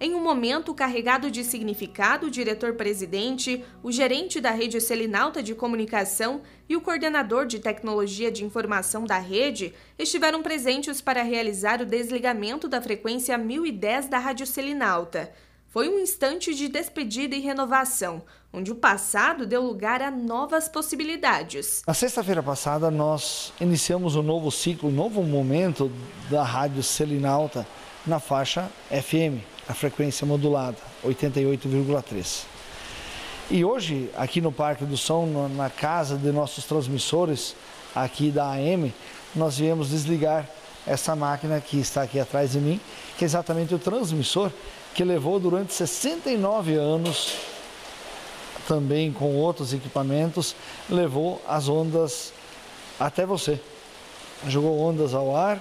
Em um momento carregado de significado, o diretor-presidente, o gerente da rede Selinalta de Comunicação e o coordenador de tecnologia de informação da rede estiveram presentes para realizar o desligamento da frequência 1010 da Rádio Selinalta. Foi um instante de despedida e renovação, onde o passado deu lugar a novas possibilidades. Na sexta-feira passada, nós iniciamos um novo ciclo, um novo momento da Rádio Selinalta na faixa FM a frequência modulada, 88,3. E hoje, aqui no Parque do Som, na casa de nossos transmissores, aqui da AM, nós viemos desligar essa máquina que está aqui atrás de mim, que é exatamente o transmissor que levou durante 69 anos, também com outros equipamentos, levou as ondas até você. Jogou ondas ao ar,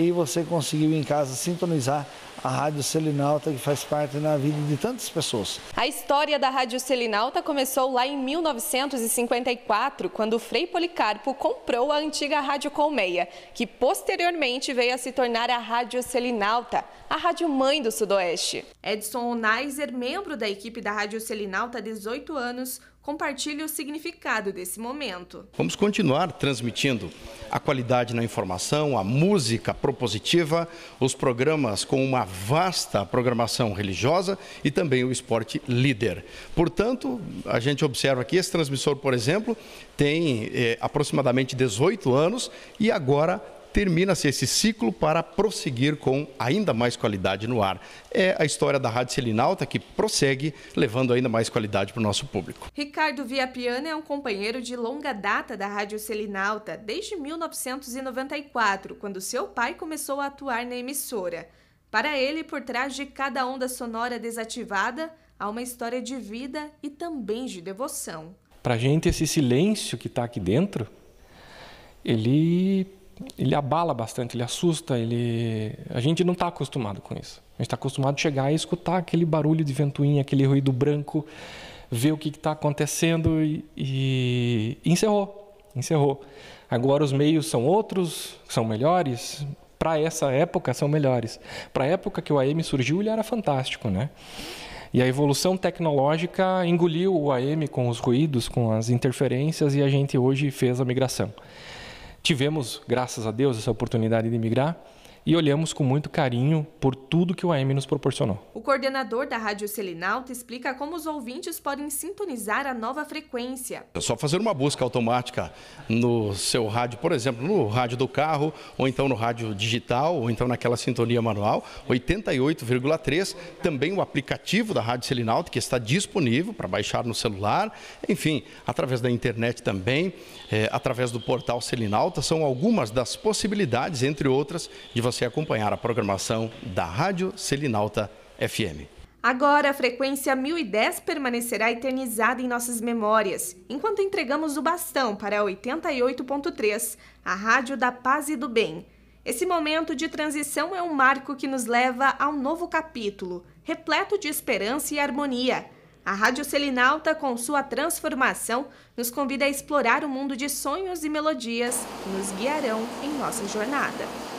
e você conseguiu em casa sintonizar a Rádio Selinalta, que faz parte na vida de tantas pessoas. A história da Rádio Selinalta começou lá em 1954, quando Frei Policarpo comprou a antiga Rádio Colmeia, que posteriormente veio a se tornar a Rádio Selinalta, a rádio mãe do Sudoeste. Edson Onaiser, membro da equipe da Rádio Selinalta há 18 anos, compartilha o significado desse momento. Vamos continuar transmitindo a qualidade na informação, a música propositiva, os programas com uma vasta programação religiosa e também o esporte líder. Portanto, a gente observa que esse transmissor, por exemplo, tem eh, aproximadamente 18 anos e agora termina-se esse ciclo para prosseguir com ainda mais qualidade no ar. É a história da Rádio Selinalta que prossegue, levando ainda mais qualidade para o nosso público. Ricardo Piana é um companheiro de longa data da Rádio Selinalta, desde 1994, quando seu pai começou a atuar na emissora. Para ele, por trás de cada onda sonora desativada, há uma história de vida e também de devoção. Para a gente, esse silêncio que está aqui dentro, ele ele abala bastante, ele assusta, ele a gente não está acostumado com isso. A gente está acostumado a chegar e escutar aquele barulho de ventoinha, aquele ruído branco, ver o que está acontecendo e, e, e encerrou, encerrou. Agora os meios são outros, são melhores, para essa época são melhores. Para a época que o AM surgiu, ele era fantástico, né? E a evolução tecnológica engoliu o AM com os ruídos, com as interferências e a gente hoje fez a migração tivemos, graças a Deus, essa oportunidade de migrar e olhamos com muito carinho por tudo que o AM nos proporcionou. O coordenador da Rádio Selinalta explica como os ouvintes podem sintonizar a nova frequência. É só fazer uma busca automática no seu rádio, por exemplo, no rádio do carro, ou então no rádio digital, ou então naquela sintonia manual, 88,3. Também o aplicativo da Rádio Selinalta, que está disponível para baixar no celular, enfim, através da internet também, é, através do portal Selinalta, são algumas das possibilidades, entre outras, de você você acompanhar a programação da Rádio Selinalta FM. Agora, a frequência 1010 permanecerá eternizada em nossas memórias, enquanto entregamos o bastão para 88.3, a Rádio da Paz e do Bem. Esse momento de transição é um marco que nos leva a um novo capítulo, repleto de esperança e harmonia. A Rádio Selinalta, com sua transformação, nos convida a explorar o um mundo de sonhos e melodias que nos guiarão em nossa jornada.